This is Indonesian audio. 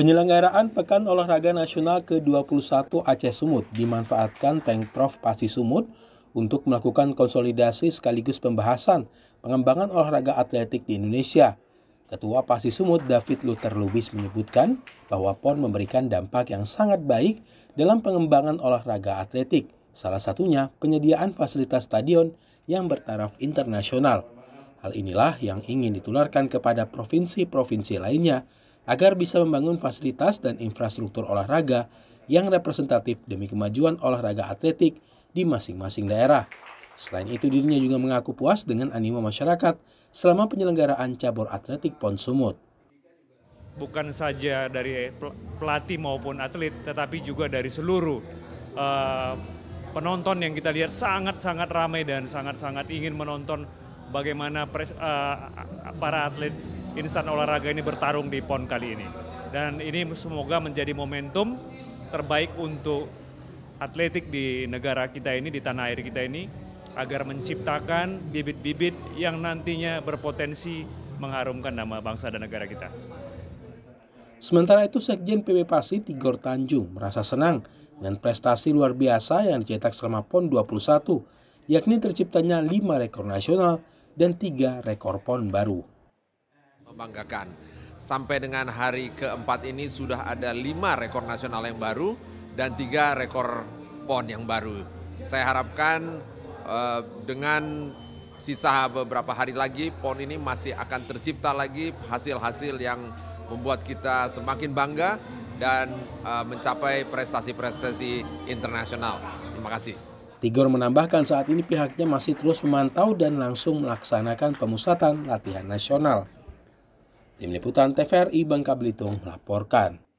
Penyelenggaraan Pekan Olahraga Nasional ke-21 Aceh Sumut dimanfaatkan Pengprov Pasi Sumut untuk melakukan konsolidasi sekaligus pembahasan pengembangan olahraga atletik di Indonesia. Ketua Pasi Sumut David Luther Lubis menyebutkan bahwa PON memberikan dampak yang sangat baik dalam pengembangan olahraga atletik, salah satunya penyediaan fasilitas stadion yang bertaraf internasional. Hal inilah yang ingin ditularkan kepada provinsi-provinsi lainnya agar bisa membangun fasilitas dan infrastruktur olahraga yang representatif demi kemajuan olahraga atletik di masing-masing daerah. Selain itu, dirinya juga mengaku puas dengan animo masyarakat selama penyelenggaraan cabur atletik PON Sumut. Bukan saja dari pelatih maupun atlet, tetapi juga dari seluruh uh, penonton yang kita lihat sangat-sangat ramai dan sangat-sangat ingin menonton bagaimana pres, uh, para atlet insan olahraga ini bertarung di PON kali ini. Dan ini semoga menjadi momentum terbaik untuk atletik di negara kita ini, di tanah air kita ini, agar menciptakan bibit-bibit yang nantinya berpotensi mengharumkan nama bangsa dan negara kita. Sementara itu Sekjen PB Pasi Tigor Tanjung merasa senang dengan prestasi luar biasa yang dicetak selama PON 21, yakni terciptanya 5 rekor nasional dan tiga rekor PON baru. Membanggakan. Sampai dengan hari keempat ini sudah ada lima rekor nasional yang baru dan tiga rekor PON yang baru. Saya harapkan eh, dengan sisa beberapa hari lagi PON ini masih akan tercipta lagi hasil-hasil yang membuat kita semakin bangga dan uh, mencapai prestasi-prestasi internasional. Terima kasih. Tigor menambahkan saat ini pihaknya masih terus memantau dan langsung melaksanakan pemusatan latihan nasional. Tim Liputan TVRI Bangka Belitung melaporkan.